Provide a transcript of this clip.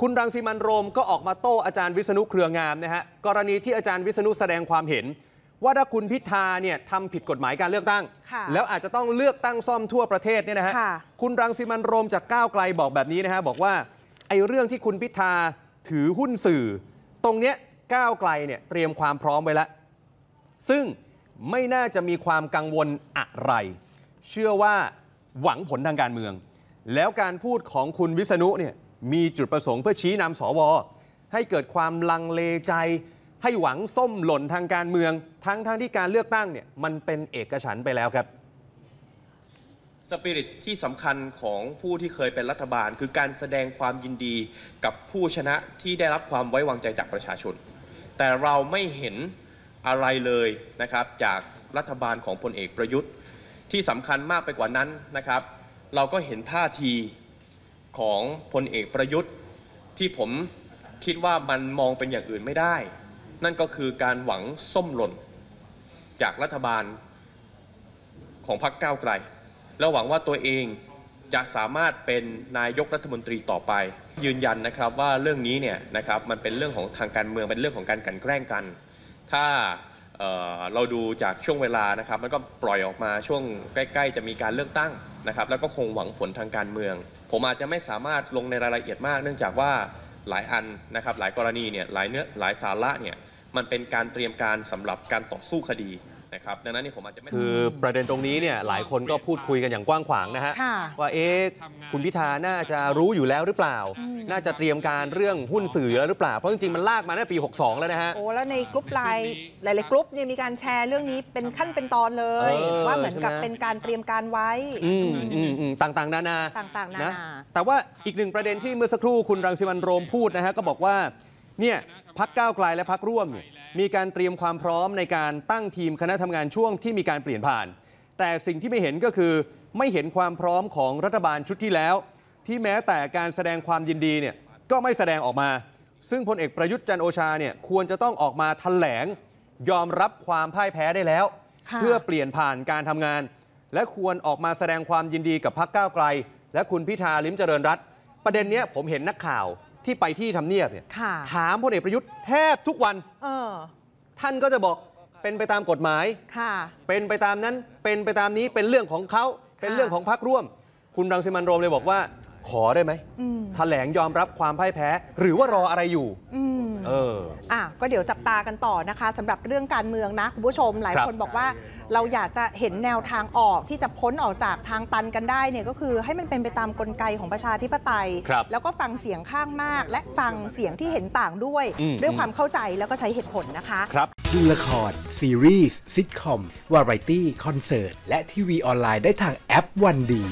คุณรังสีมันโรม ก็ออกมาโต้อาจารย์วิษณุเครืองามนะฮะกรณีที่อาจารย์วิษณุแสดงความเห็น ว่าถ้าคุณพิธาเนี่ยทำผิดกฎหมายการเลือกตั้ง แล้วอาจจะต้องเลือกตั้งซ่อมทั่วประเทศเนี่ยนะฮะคุณรังสีมันโรม จากก้าวไกลบอกแบบนี้นะฮะบอกว่าไอ้เรื่องที่คุณพิธาถือหุ้นสื่อ ตรงเนี้ยก้าวไกลเนี่ยเตรียมความพร้อมไว้แล้วซึ่งไม่น่าจะมีความกังวลอะไร เชื่อว่าหวังผลทางการเมือง แล้วการพูดของคุณวิษณุเนี่ยมีจุดประสงค์เพื่อชี้นำสว ให้เกิดความลังเลใจ ให้หวังส้มหล่นทางการเมืองทั้งทั้งที่การเลือกตั้งเนี่ยมันเป็นเอกฉันไปแล้วครับ สปิริตที่สำคัญของผู้ที่เคยเป็นรัฐบาล คือการแสดงความยินดีกับผู้ชนะที่ได้รับความไว้วางใจจากประชาชนแต่เราไม่เห็นอะไรเลยนะครับจากรัฐบาลของพลเอกประยุทธ์ ที่สำคัญมากไปกว่านั้นนะครับ เราก็เห็นท่าทีของพลเอกประยุทธ์ที่ผมคิดว่ามันมองเป็นอย่างอื่นไม่ได้ นั่นก็คือการหวังส้มหล่น จากรัฐบาลของพรรคก้าวไกล แล้วหวังว่าตัวเองจะสามารถเป็นนายกรัฐมนตรีต่อไป ยืนยันนะครับว่าเรื่องนี้เนี่ยนะครับมันเป็นเรื่องของทางการเมือง เป็นเรื่องของการกันแกล้งกัน ถ้าเราดูจากช่วงเวลานะครับมันก็ปล่อยออกมาช่วงใกล้ ๆ จะมีการเลือกตั้งนะครับแล้วก็คงหวังผลทางการเมือง ผมอาจจะไม่สามารถลงในรายละเอียดมาก เนื่องจากว่าหลายอันนะครับหลายกรณีเนี่ยหลายเนื้อ หลายสาระเนี่ยมันเป็นการเตรียมการสำหรับการต่อสู้คดีนะครับดังนั้นนี่ผมอาจจะไม่คือประเด็นตรงนี้เนี่ยหลายคนก็พูดคุยกันอย่างกว้างขวางนะฮะว่าเอ๊ะคุณพิธาน่าจะรู้อยู่แล้วหรือเปล่าน่าจะเตรียมการเรื่องหุ้นสื่ออยู่แล้วหรือเปล่าเพราะจริงๆมันลากมาตั้งแต่ปี62แล้วนะฮะโอ้แล้วในกลุ่มไลน์หลาย ๆกลุ่มเนี่ยมีการแชร์เรื่องนี้เป็นขั้นเป็นตอนเลย ว่าเหมือนกับเป็นการเตรียมการไว้อืมอืมต่าง ๆ นานาต่าง ๆ นานาแต่ว่าอีกหนึ่งประเด็นที่เมื่อสักครู่คุณรังสิมันโรมพูดนะฮะก็บอกว่าเนี่ยพักก้าวไกลและพักร่วมเนี่ยมีการเตรียมความพร้อมในการตั้งทีมคณะทำงานช่วงที่มีการเปลี่ยนผ่าน แต่สิ่งที่ไม่เห็นก็คือไม่เห็นความพร้อมของรัฐบาลชุดที่แล้ว ที่แม้แต่การแสดงความยินดีเนี่ยก็ไม่แสดงออกมา ซึ่งพลเอกประยุทธ์จันโอชาเนี่ยควรจะต้องออกมาแถลง ยอมรับความพ่ายแพ้ได้แล้ว เพื่อเปลี่ยนผ่านการทำงาน และควรออกมาแสดงความยินดีกับพักก้าวไกล และคุณพิธาลิ้มเจริญรัตประเด็นนี้ผมเห็นนักข่าวที่ไปที่ทำเนียบเนี่ยถามพลเอกประยุทธ์แทบทุกวันท่านก็จะบอกเป็นไปตามกฎหมายเป็นไปตามนั้นเป็นไปตามนี้เป็นเรื่องของเขาเป็นเรื่องของพรรคร่วม คุณรังสิมันโรมเลยบอกว่า ขอได้ไหมแถลงยอมรับความพ่ายแพ้หรือว่ารออะไรอยู่เอออ่ะก็เดี๋ยวจับตากันต่อนะคะสำหรับเรื่องการเมืองนะคุณผู้ชมหลายคนบอกว่าเราอยากจะเห็นแนวทางออก ที่จะพ้นออกจากทางตันกันได้เนี่ยก็คือให้มันเป็นไปตามกลไกของประชาธิปไตยครับแล้วก็ฟังเสียงข้างมาก และฟังเสียงที่เห็นต่างด้วย ด้วยความเข้าใจแล้วก็ใช้เหตุผลนะคะครับดูละคร ซีรีส์ซิทคอมวาไรตี้คอนเสิร์ตและทีวีออนไลน์ ได้ทางแอปวันดี